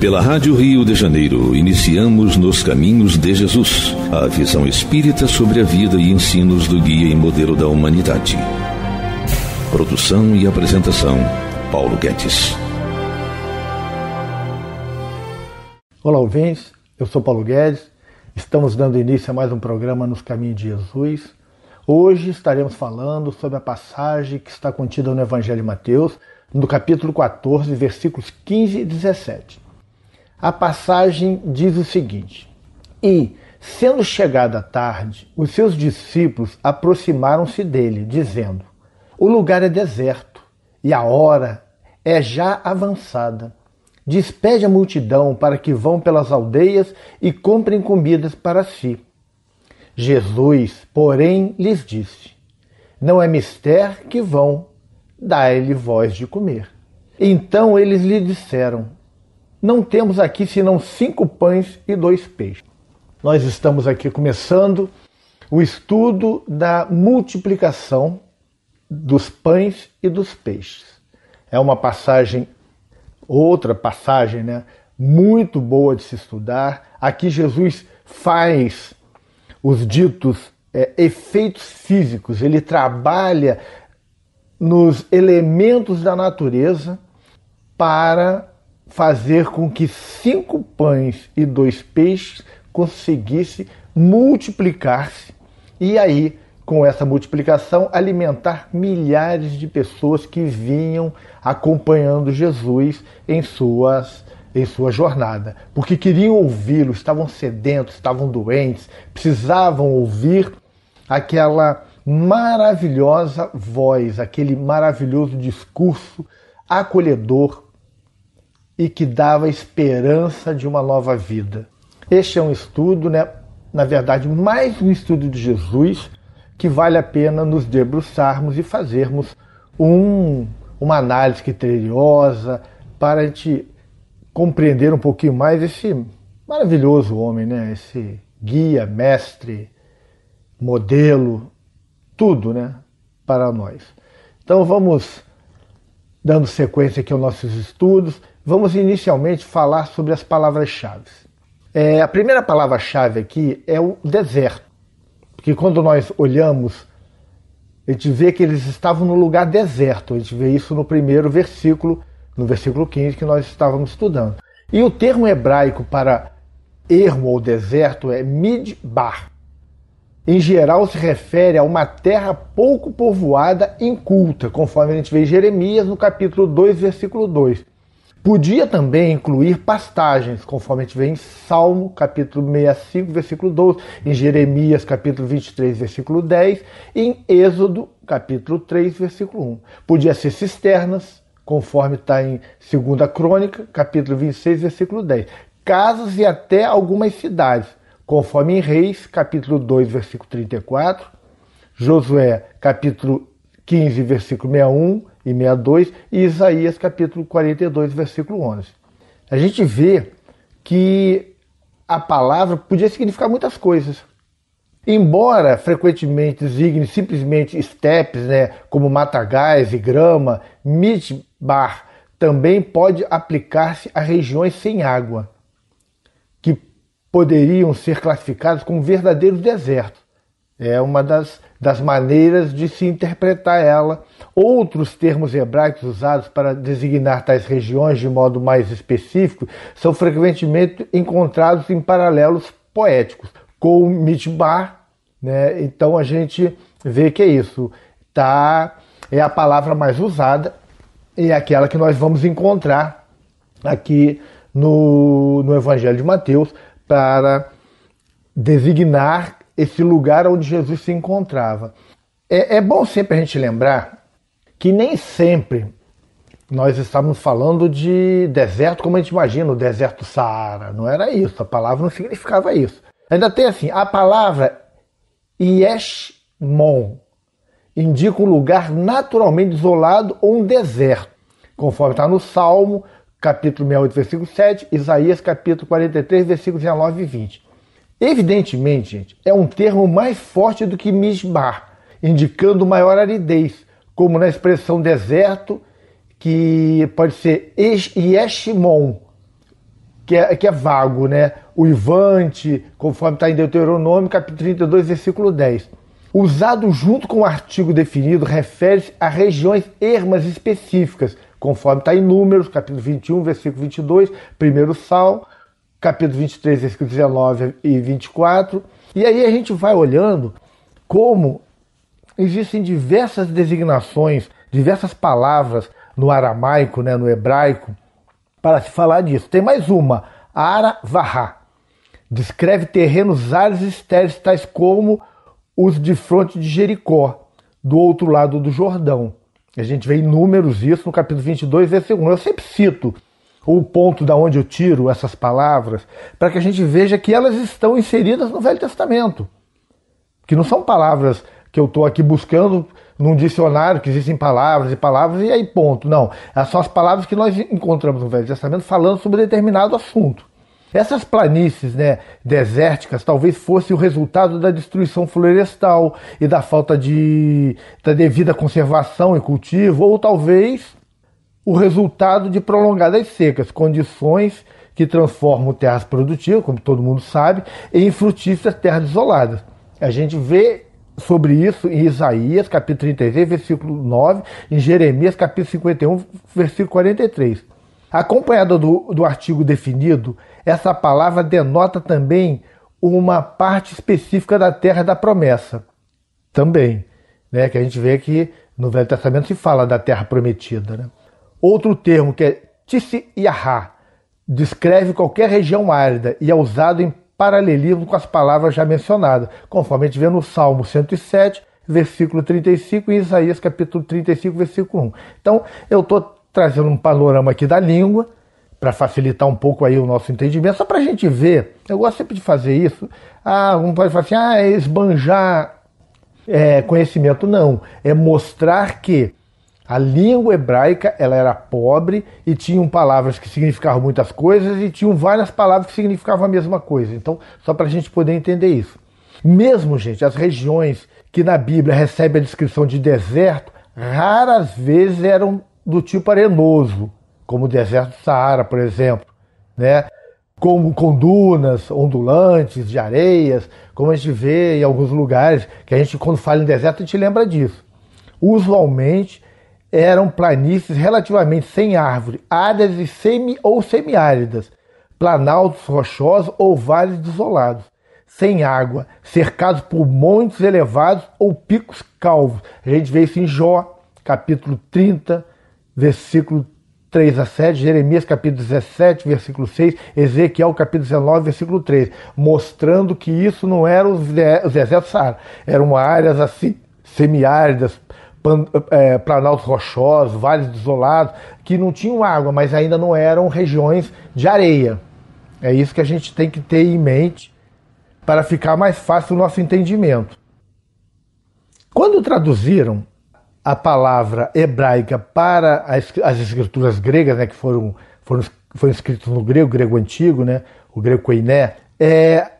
Pela Rádio Rio de Janeiro, iniciamos Nos Caminhos de Jesus, a visão espírita sobre a vida e ensinos do guia e modelo da humanidade. Produção e apresentação, Paulo Guedes. Olá, ouvintes. Eu sou Paulo Guedes. Estamos dando início a mais um programa Nos Caminhos de Jesus. Hoje estaremos falando sobre a passagem que está contida no Evangelho de Mateus, no capítulo 14, versículos 15 e 17. A passagem diz o seguinte: E, sendo chegada a tarde, os seus discípulos aproximaram-se dele, dizendo: O lugar é deserto e a hora é já avançada. Despede a multidão para que vão pelas aldeias e comprem comidas para si. Jesus, porém, lhes disse: Não é mister que vão, dai lhe voz de comer. Então eles lhe disseram: não temos aqui senão cinco pães e dois peixes. Nós estamos aqui começando o estudo da multiplicação dos pães e dos peixes. É uma passagem, outra passagem, né? Muito boa de se estudar. Aqui Jesus faz os ditos é, efeitos físicos, ele trabalha nos elementos da natureza para fazer com que cinco pães e dois peixes conseguisse multiplicar-se e aí, com essa multiplicação, alimentar milhares de pessoas que vinham acompanhando Jesus em suas em sua jornada, porque queriam ouvi-lo, estavam sedentos, estavam doentes, precisavam ouvir aquela maravilhosa voz, aquele maravilhoso discurso acolhedor, e que dava esperança de uma nova vida. Este é um estudo, né, na verdade, mais um estudo de Jesus, que vale a pena nos debruçarmos e fazermos um, uma análise criteriosa para a gente compreender um pouquinho mais esse maravilhoso homem, né? esse guia, mestre, modelo, tudo né? para nós. Então vamos dando sequência aqui aos nossos estudos. Vamos inicialmente falar sobre as palavras-chave. É, a primeira palavra-chave aqui é o deserto, porque quando nós olhamos, a gente vê que eles estavam no lugar deserto. A gente vê isso no primeiro versículo, no versículo 15 que nós estávamos estudando. E o termo hebraico para ermo ou deserto é midbar. Em geral, se refere a uma terra pouco povoada, inculta, conforme a gente vê em Jeremias, no capítulo 2, versículo 2 Podia também incluir pastagens, conforme a gente vê em Salmo, capítulo 65, versículo 12, em Jeremias, capítulo 23, versículo 10, e em Êxodo, capítulo 3, versículo 1. Podia ser cisternas, conforme está em 2 Crônica, capítulo 26, versículo 10. Casas e até algumas cidades, conforme em Reis, capítulo 2, versículo 34, Josué, capítulo 15, versículo 61 e 62 e Isaías capítulo 42, versículo 11. A gente vê que a palavra podia significar muitas coisas. Embora frequentemente designe simplesmente estepes, né, como matagais e grama, mitbar também pode aplicar-se a regiões sem água, que poderiam ser classificadas como verdadeiros desertos. É uma das das maneiras de se interpretar ela. Outros termos hebraicos usados para designar tais regiões de modo mais específico são frequentemente encontrados em paralelos poéticos, com mitbar, né? Então a gente vê que é isso, tá? É a palavra mais usada e é aquela que nós vamos encontrar aqui no, no Evangelho de Mateus para designar esse lugar onde Jesus se encontrava. É, é bom sempre a gente lembrar que nem sempre nós estávamos falando de deserto como a gente imagina, o deserto Saara. Não era isso, a palavra não significava isso. Ainda tem assim, a palavra Yeshmon indica um lugar naturalmente isolado ou um deserto, conforme está no Salmo, capítulo 68, versículo 7, Isaías, capítulo 43, versículos 19 e 20. Evidentemente, gente, é um termo mais forte do que misbar, indicando maior aridez, como na expressão deserto, que pode ser Yeshimon, que é, que é vago, né? O Ivante, conforme está em Deuteronômio, capítulo 32, versículo 10. Usado junto com o artigo definido, refere-se a regiões ermas específicas, conforme está em Números, capítulo 21, versículo 22, primeiro Sal, capítulo 23, versículo 19 e 24. E aí a gente vai olhando como existem diversas designações, diversas palavras no aramaico, né, no hebraico, para se falar disso. Tem mais uma, Aravahá. Descreve terrenos áridos e estéreis, tais como os de fronte de Jericó, do outro lado do Jordão. A gente vê inúmeros isso no capítulo 22, versículo 1. Eu sempre cito o ponto da onde eu tiro essas palavras, para que a gente veja que elas estão inseridas no Velho Testamento. Que não são palavras que eu estou aqui buscando num dicionário, que existem palavras e palavras e aí ponto. Não, são as palavras que nós encontramos no Velho Testamento falando sobre determinado assunto. Essas planícies né, desérticas talvez fosse o resultado da destruição florestal e da falta de, da devida conservação e cultivo, ou talvez o resultado de prolongadas secas, condições que transformam terras produtivas, como todo mundo sabe, em frutíferas terras isoladas. A gente vê sobre isso em Isaías, capítulo 36, versículo 9, em Jeremias, capítulo 51, versículo 43. Acompanhada do, do artigo definido, essa palavra denota também uma parte específica da terra da promessa. Também, né, que a gente vê que no Velho Testamento se fala da terra prometida, né? Outro termo que é Yahá descreve qualquer região árida e é usado em paralelismo com as palavras já mencionadas, conforme a gente vê no Salmo 107, versículo 35 e Isaías capítulo 35, versículo 1. Então, eu estou trazendo um panorama aqui da língua para facilitar um pouco aí o nosso entendimento, só para a gente ver. Eu gosto sempre de fazer isso. Ah, um pode falar assim, ah, é esbanjar é, conhecimento. Não, é mostrar que a língua hebraica ela era pobre e tinham palavras que significavam muitas coisas e tinham várias palavras que significavam a mesma coisa. Então, só para a gente poder entender isso. Mesmo, gente, as regiões que na Bíblia recebem a descrição de deserto, raras vezes eram do tipo arenoso, como o deserto do Saara, por exemplo, né? Como com dunas ondulantes de areias, como a gente vê em alguns lugares, que a gente quando fala em deserto a gente lembra disso. Usualmente eram planícies relativamente sem árvore, áreas de semi ou semiáridas, planaltos rochosos ou vales desolados, sem água, cercados por montes elevados ou picos calvos. A gente vê isso em Jó, capítulo 30, versículo 3 a 7, Jeremias capítulo 17, versículo 6, Ezequiel capítulo 19, versículo 3, mostrando que isso não eram os desertos eram áreas assim, semiáridas, é, planaltos rochosos, vales desolados, que não tinham água, mas ainda não eram regiões de areia. É isso que a gente tem que ter em mente para ficar mais fácil o nosso entendimento. Quando traduziram a palavra hebraica para as, escrituras gregas, né, que foram, foram, foram escritas no grego, grego antigo, né, o grego koiné, é,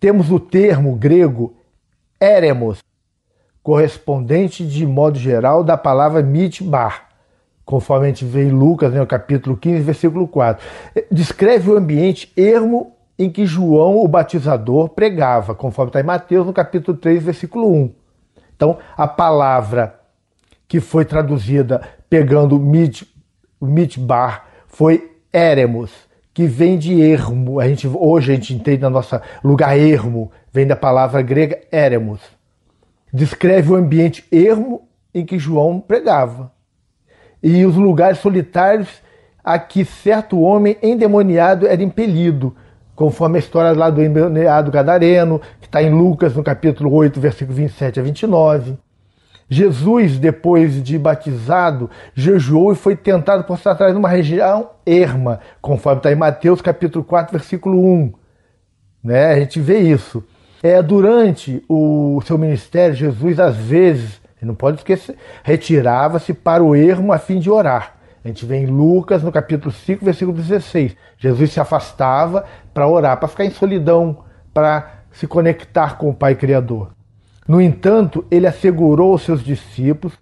temos o termo grego eremos, correspondente de modo geral da palavra mitbar, conforme a gente vê em Lucas, né, no capítulo 15, versículo 4. Eh, descreve o ambiente ermo em que João, o batizador, pregava, conforme está em Mateus, no capítulo 3, versículo 1. Então, a palavra que foi traduzida pegando o mitbar foi éremos, que vem de ermo. A gente, hoje a gente entende na nossa lugar ermo, vem da palavra grega éremos descreve o ambiente ermo em que João pregava e os lugares solitários a que certo homem endemoniado era impelido, conforme a história lá do endemoniado gadareno, que está em Lucas, no capítulo 8, versículo 27 a 29. Jesus, depois de batizado, jejuou e foi tentado por Satanás numa região erma, conforme está em Mateus capítulo 4, versículo 1. Né? A gente vê isso. É, durante o seu ministério, Jesus às vezes, não pode esquecer, retirava-se para o ermo a fim de orar. A gente vê em Lucas, no capítulo 5, versículo 16. Jesus se afastava para orar, para ficar em solidão, para se conectar com o Pai Criador. No entanto, ele assegurou aos seus discípulos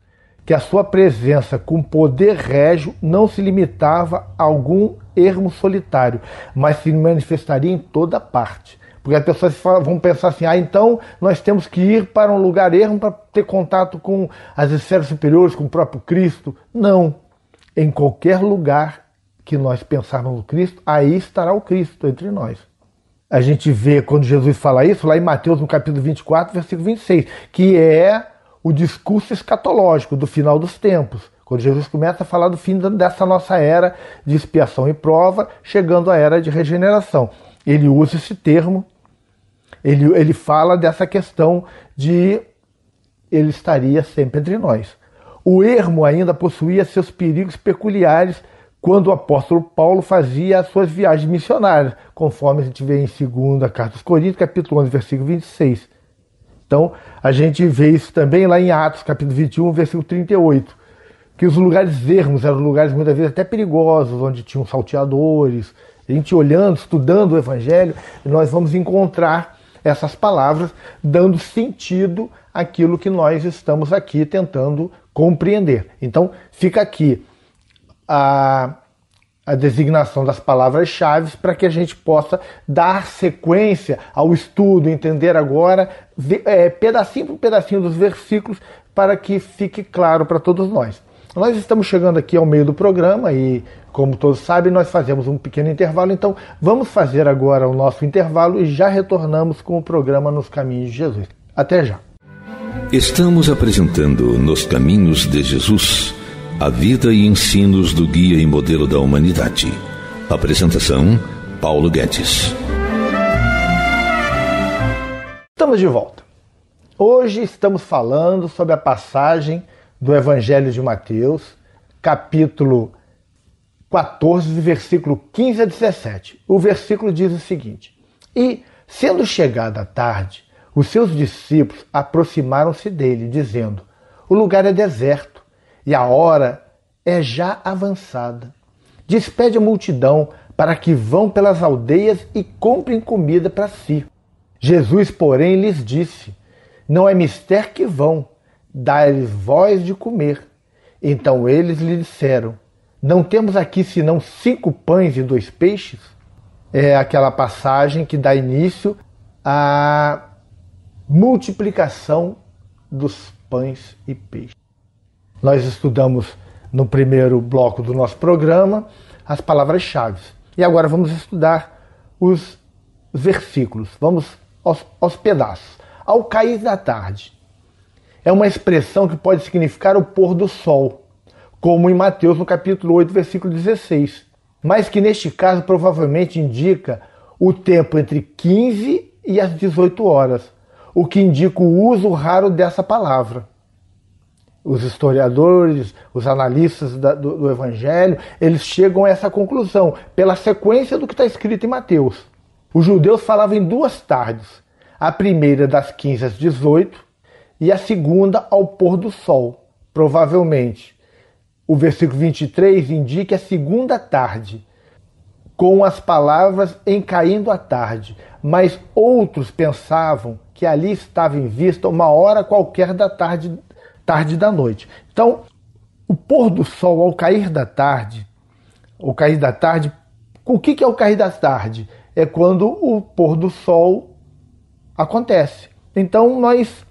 que a sua presença com poder régio não se limitava a algum ermo solitário, mas se manifestaria em toda parte. Porque as pessoas vão pensar assim: ah, então nós temos que ir para um lugar ermo para ter contato com as esferas superiores, com o próprio Cristo. Não. Em qualquer lugar que nós pensarmos no Cristo, aí estará o Cristo entre nós. A gente vê quando Jesus fala isso lá em Mateus, no capítulo 24, versículo 26, que é o discurso escatológico do final dos tempos. Quando Jesus começa a falar do fim dessa nossa era de expiação e prova, chegando à era de regeneração. Ele usa esse termo ele, ele fala dessa questão de ele estaria sempre entre nós. O ermo ainda possuía seus perigos peculiares quando o apóstolo Paulo fazia as suas viagens missionárias, conforme a gente vê em 2 Carta aos Coríntios, capítulo 11, versículo 26. Então, a gente vê isso também lá em Atos, capítulo 21, versículo 38, que os lugares ermos eram lugares muitas vezes até perigosos, onde tinham salteadores. A gente olhando, estudando o evangelho, nós vamos encontrar essas palavras, dando sentido àquilo que nós estamos aqui tentando compreender. Então, fica aqui a, a designação das palavras-chave para que a gente possa dar sequência ao estudo, entender agora, é, pedacinho por pedacinho dos versículos, para que fique claro para todos nós. Nós estamos chegando aqui ao meio do programa e, como todos sabem, nós fazemos um pequeno intervalo, então vamos fazer agora o nosso intervalo e já retornamos com o programa Nos Caminhos de Jesus. Até já! Estamos apresentando Nos Caminhos de Jesus a vida e ensinos do guia e modelo da humanidade. Apresentação: Paulo Guedes. Estamos de volta. Hoje estamos falando sobre a passagem do Evangelho de Mateus, capítulo 14, versículo 15 a 17. O versículo diz o seguinte: E, sendo chegada a tarde, os seus discípulos aproximaram-se dele, dizendo: O lugar é deserto e a hora é já avançada. Despede a multidão para que vão pelas aldeias e comprem comida para si. Jesus, porém, lhes disse: Não é mister que vão, dar-lhes voz de comer. Então eles lhe disseram: Não temos aqui senão cinco pães e dois peixes? É aquela passagem que dá início à multiplicação dos pães e peixes. Nós estudamos no primeiro bloco do nosso programa as palavras-chave. E agora vamos estudar os versículos. Vamos aos, aos pedaços. Ao cair da tarde, é uma expressão que pode significar o pôr do sol, como em Mateus no capítulo 8, versículo 16, mas que neste caso provavelmente indica o tempo entre 15 e as 18 horas, o que indica o uso raro dessa palavra. Os historiadores, os analistas da, do, do Evangelho, eles chegam a essa conclusão pela sequência do que está escrito em Mateus. Os judeus falavam em duas tardes, a primeira das 15 às 18 e a segunda ao pôr do sol, provavelmente. O versículo 23 indica a segunda tarde, com as palavras em caindo a tarde, mas outros pensavam que ali estava em vista uma hora qualquer da tarde, tarde da noite. Então, o pôr do sol ao cair da tarde, o cair da tarde, o que é o cair da tarde? É quando o pôr do sol acontece. Então, nós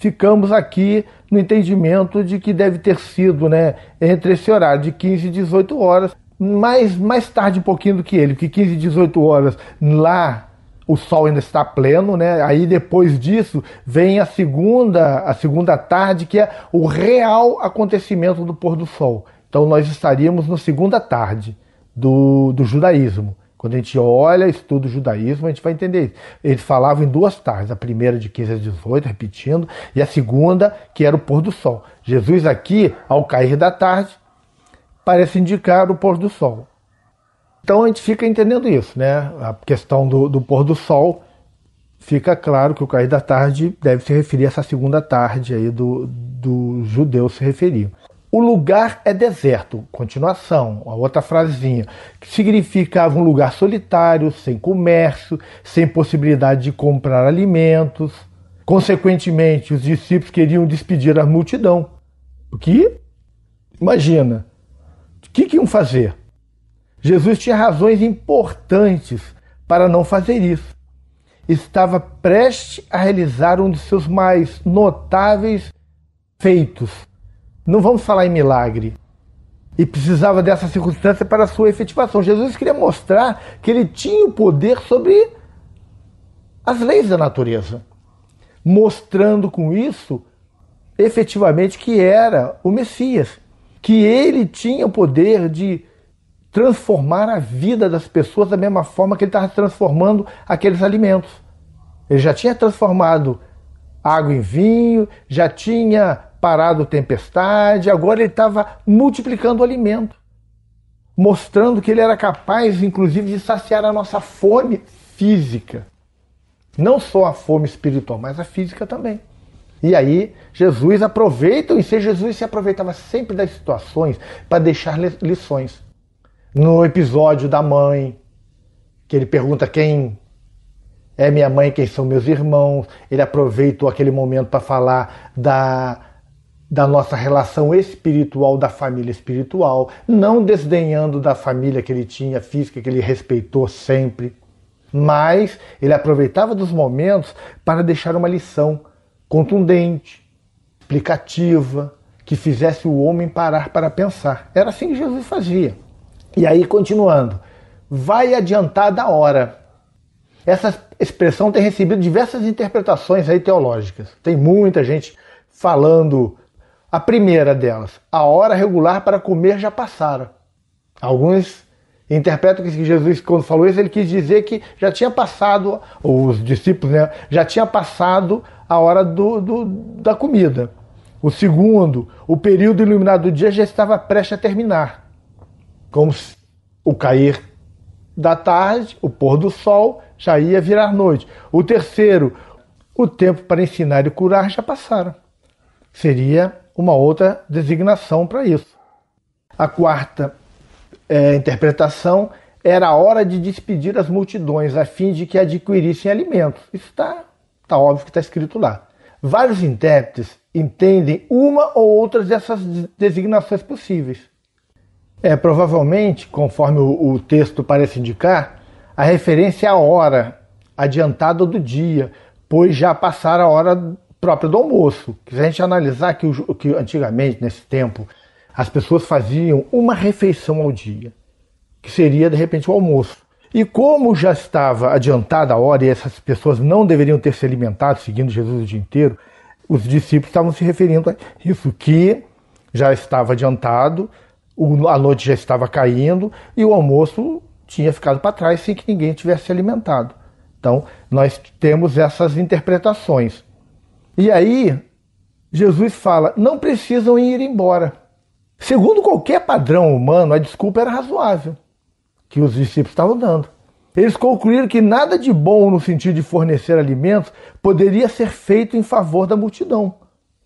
ficamos aqui no entendimento de que deve ter sido né, entre esse horário de 15 e 18 horas, mais, mais tarde um pouquinho do que ele, porque 15 e 18 horas lá o sol ainda está pleno, né? Aí depois disso vem a segunda, a segunda tarde, que é o real acontecimento do pôr do sol. Então nós estaríamos na segunda tarde do, do judaísmo. Quando a gente olha, estuda o judaísmo, a gente vai entender isso. Eles falavam em duas tardes, a primeira de 15 a 18, repetindo, e a segunda, que era o pôr do sol. Jesus aqui, ao cair da tarde, parece indicar o pôr do sol. Então a gente fica entendendo isso, né? A questão do, do pôr do sol fica claro que o cair da tarde deve se referir a essa segunda tarde aí do, do judeu se referir. O lugar é deserto. Continuação, a outra frasezinha. Que significava um lugar solitário, sem comércio, sem possibilidade de comprar alimentos. Consequentemente, os discípulos queriam despedir a multidão. O que? Imagina. O que, que iam fazer? Jesus tinha razões importantes para não fazer isso. Estava prestes a realizar um de seus mais notáveis feitos não vamos falar em milagre. E precisava dessa circunstância para a sua efetivação. Jesus queria mostrar que ele tinha o poder sobre as leis da natureza, mostrando com isso efetivamente que era o Messias, que ele tinha o poder de transformar a vida das pessoas da mesma forma que ele estava transformando aqueles alimentos. Ele já tinha transformado água em vinho, já tinha parado tempestade, agora ele estava multiplicando o alimento, mostrando que ele era capaz, inclusive, de saciar a nossa fome física. Não só a fome espiritual, mas a física também. E aí, Jesus aproveita, e se Jesus se aproveitava sempre das situações para deixar lições. No episódio da mãe, que ele pergunta quem é minha mãe, quem são meus irmãos, ele aproveitou aquele momento para falar da da nossa relação espiritual, da família espiritual, não desdenhando da família que ele tinha física, que ele respeitou sempre, mas ele aproveitava dos momentos para deixar uma lição contundente, explicativa, que fizesse o homem parar para pensar. Era assim que Jesus fazia. E aí, continuando, vai adiantar da hora. Essa expressão tem recebido diversas interpretações aí teológicas. Tem muita gente falando a primeira delas, a hora regular para comer já passara. Alguns interpretam que Jesus, quando falou isso, ele quis dizer que já tinha passado, ou os discípulos, né, já tinha passado a hora do, do, da comida. O segundo, o período iluminado do dia já estava prestes a terminar. Como o cair da tarde, o pôr do sol já ia virar noite. O terceiro, o tempo para ensinar e curar já passara. Seria uma outra designação para isso. A quarta é, interpretação era a hora de despedir as multidões a fim de que adquirissem alimentos. Isso está tá óbvio que está escrito lá. Vários intérpretes entendem uma ou outra dessas designações possíveis. É provavelmente, conforme o, o texto parece indicar, a referência à é hora adiantada do dia, pois já passara a hora próprio do almoço. Que se a gente analisar que, que antigamente, nesse tempo, as pessoas faziam uma refeição ao dia, que seria de repente o almoço. E como já estava adiantada a hora e essas pessoas não deveriam ter se alimentado seguindo Jesus o dia inteiro, os discípulos estavam se referindo a isso, que já estava adiantado, a noite já estava caindo e o almoço tinha ficado para trás sem que ninguém tivesse se alimentado. Então, nós temos essas interpretações. E aí, Jesus fala: não precisam ir embora. Segundo qualquer padrão humano, a desculpa era razoável que os discípulos estavam dando. Eles concluíram que nada de bom no sentido de fornecer alimentos poderia ser feito em favor da multidão.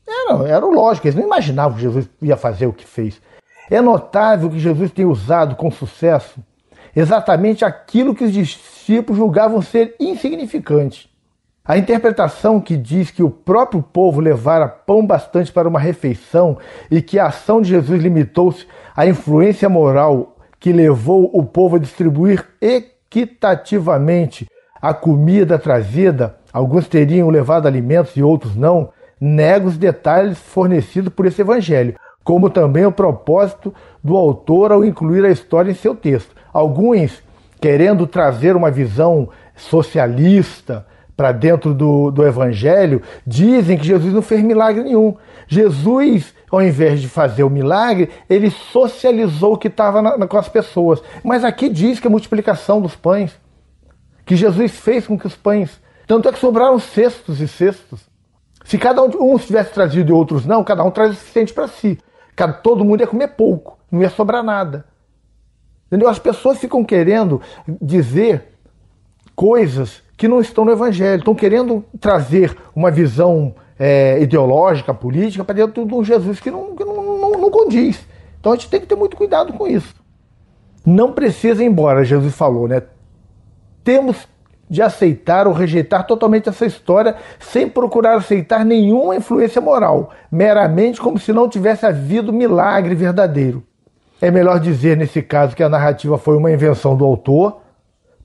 Era, era lógico, eles não imaginavam que Jesus ia fazer o que fez. É notável que Jesus tem usado com sucesso exatamente aquilo que os discípulos julgavam ser insignificante. A interpretação que diz que o próprio povo levara pão bastante para uma refeição e que a ação de Jesus limitou-se à influência moral que levou o povo a distribuir equitativamente a comida trazida, alguns teriam levado alimentos e outros não, nega os detalhes fornecidos por esse evangelho, como também o propósito do autor ao incluir a história em seu texto. Alguns, querendo trazer uma visão socialista, para dentro do, do Evangelho, dizem que Jesus não fez milagre nenhum. Jesus, ao invés de fazer o milagre, ele socializou o que estava com as pessoas. Mas aqui diz que a multiplicação dos pães, que Jesus fez com que os pães, tanto é que sobraram cestos e cestos. Se cada um, um tivesse trazido e outros não, cada um traz o suficiente para si. Cada, todo mundo ia comer pouco, não ia sobrar nada. Entendeu? As pessoas ficam querendo dizer coisas que não estão no Evangelho, estão querendo trazer uma visão é, ideológica, política, para dentro de um Jesus que, não, que não, não, não condiz. Então a gente tem que ter muito cuidado com isso. Não precisa ir embora, Jesus falou, né? Temos de aceitar ou rejeitar totalmente essa história sem procurar aceitar nenhuma influência moral, meramente como se não tivesse havido milagre verdadeiro. É melhor dizer nesse caso que a narrativa foi uma invenção do autor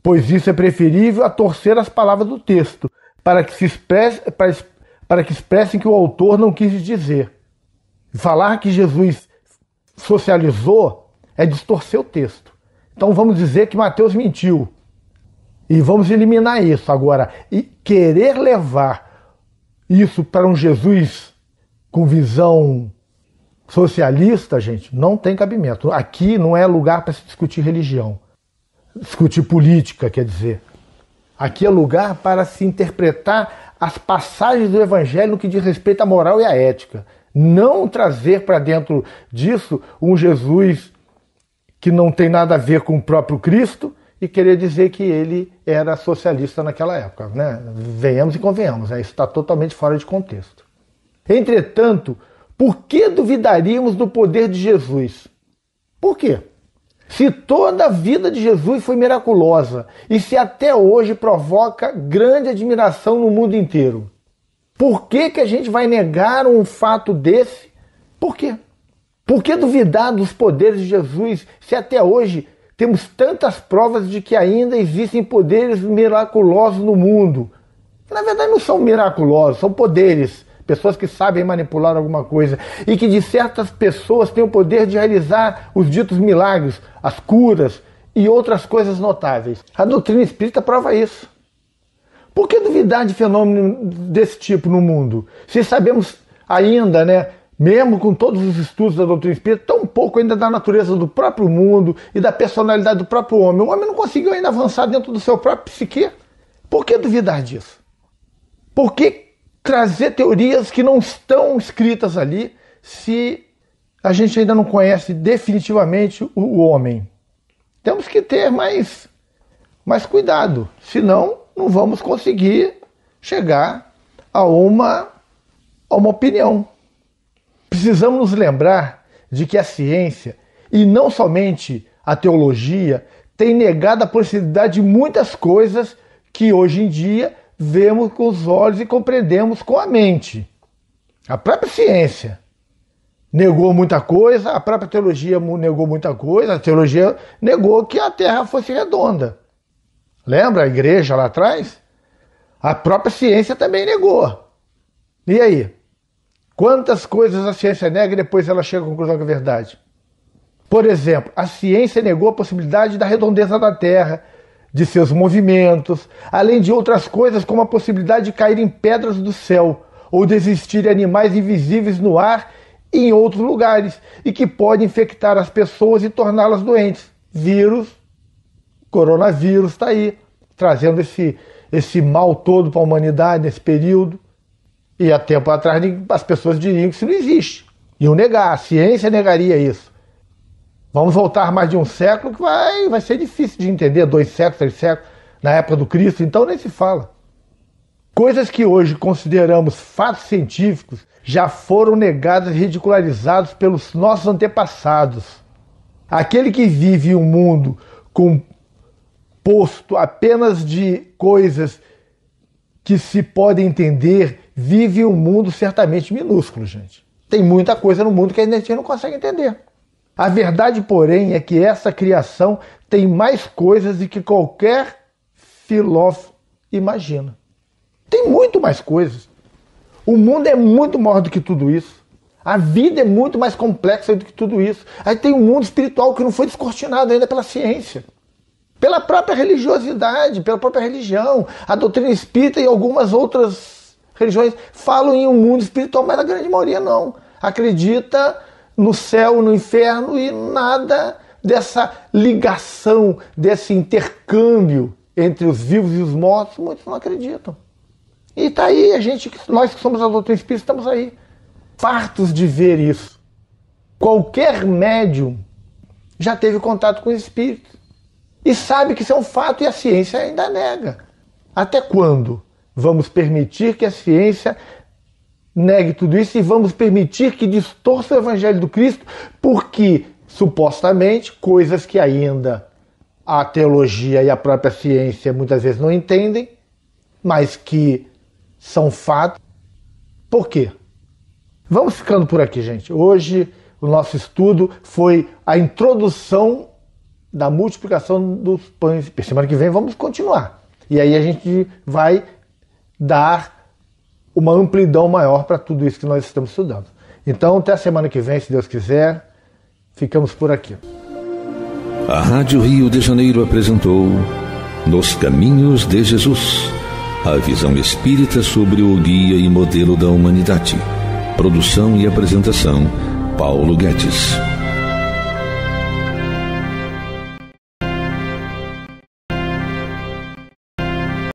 pois isso é preferível a torcer as palavras do texto, para que, se expresse, para, para que expressem que o autor não quis dizer. Falar que Jesus socializou é distorcer o texto. Então vamos dizer que Mateus mentiu. E vamos eliminar isso agora. E querer levar isso para um Jesus com visão socialista, gente, não tem cabimento. Aqui não é lugar para se discutir religião discutir política, quer dizer. Aqui é lugar para se interpretar as passagens do Evangelho no que diz respeito à moral e à ética. Não trazer para dentro disso um Jesus que não tem nada a ver com o próprio Cristo e querer dizer que ele era socialista naquela época. Né? Venhamos e convenhamos, né? isso está totalmente fora de contexto. Entretanto, por que duvidaríamos do poder de Jesus? Por quê? Se toda a vida de Jesus foi miraculosa e se até hoje provoca grande admiração no mundo inteiro, por que, que a gente vai negar um fato desse? Por quê? Por que duvidar dos poderes de Jesus se até hoje temos tantas provas de que ainda existem poderes miraculosos no mundo? Na verdade, não são miraculosos, são poderes pessoas que sabem manipular alguma coisa e que de certas pessoas têm o poder de realizar os ditos milagres, as curas e outras coisas notáveis. A doutrina espírita prova isso. Por que duvidar de fenômeno desse tipo no mundo? Se sabemos ainda, né, mesmo com todos os estudos da doutrina espírita, tão pouco ainda da natureza do próprio mundo e da personalidade do próprio homem. O homem não conseguiu ainda avançar dentro do seu próprio psique. Por que duvidar disso? Por que trazer teorias que não estão escritas ali se a gente ainda não conhece definitivamente o, homem. Temos que ter mais, mais cuidado, senão não vamos conseguir chegar a uma, a uma opinião. Precisamos nos lembrar de que a ciência, e não somente a teologia, tem negado a possibilidade de muitas coisas que hoje em dia vemos com os olhos e compreendemos com a mente. A própria ciência negou muita coisa, a própria teologia negou muita coisa, a teologia negou que a Terra fosse redonda. Lembra a igreja lá atrás? A própria ciência também negou. E aí? Quantas coisas a ciência nega e depois ela chega à conclusão que é verdade? Por exemplo, a ciência negou a possibilidade da redondeza da Terra, de seus movimentos, além de outras coisas como a possibilidade de cair em pedras do céu ou de existir animais invisíveis no ar e em outros lugares e que podem infectar as pessoas e torná-las doentes. Vírus, coronavírus está aí, trazendo esse, esse mal todo para a humanidade nesse período. E há tempo atrás as pessoas diriam que isso não existe. Iam negar, a ciência negaria isso. Vamos voltar mais de um século que vai, vai ser difícil de entender, dois séculos, três séculos, na época do Cristo, então nem se fala. Coisas que hoje consideramos fatos científicos já foram negadas e ridicularizadas pelos nossos antepassados. Aquele que vive um mundo composto apenas de coisas que se podem entender, vive um mundo certamente minúsculo, gente. Tem muita coisa no mundo que a gente não consegue entender. A verdade, porém, é que essa criação tem mais coisas do que qualquer filósofo imagina. Tem muito mais coisas. O mundo é muito maior do que tudo isso. A vida é muito mais complexa do que tudo isso. Aí tem um mundo espiritual que não foi descortinado ainda pela ciência. Pela própria religiosidade, pela própria religião. A doutrina espírita e algumas outras religiões falam em um mundo espiritual, mas a grande maioria não. Acredita no céu, no inferno e nada dessa ligação, desse intercâmbio entre os vivos e os mortos, muitos não acreditam. E está aí, a gente, nós que somos a doutrina espírita, estamos aí, fartos de ver isso. Qualquer médium já teve contato com o espírito e sabe que isso é um fato e a ciência ainda nega. Até quando vamos permitir que a ciência negue tudo isso e vamos permitir que distorça o evangelho do Cristo, porque supostamente coisas que ainda a teologia e a própria ciência muitas vezes não entendem, mas que são fatos. Por quê? Vamos ficando por aqui, gente. Hoje o nosso estudo foi a introdução da multiplicação dos pães. Semana que vem vamos continuar. E aí a gente vai dar uma amplidão maior para tudo isso que nós estamos estudando. Então, até a semana que vem, se Deus quiser. Ficamos por aqui. A Rádio Rio de Janeiro apresentou Nos Caminhos de Jesus a visão espírita sobre o guia e modelo da humanidade. Produção e apresentação, Paulo Guedes.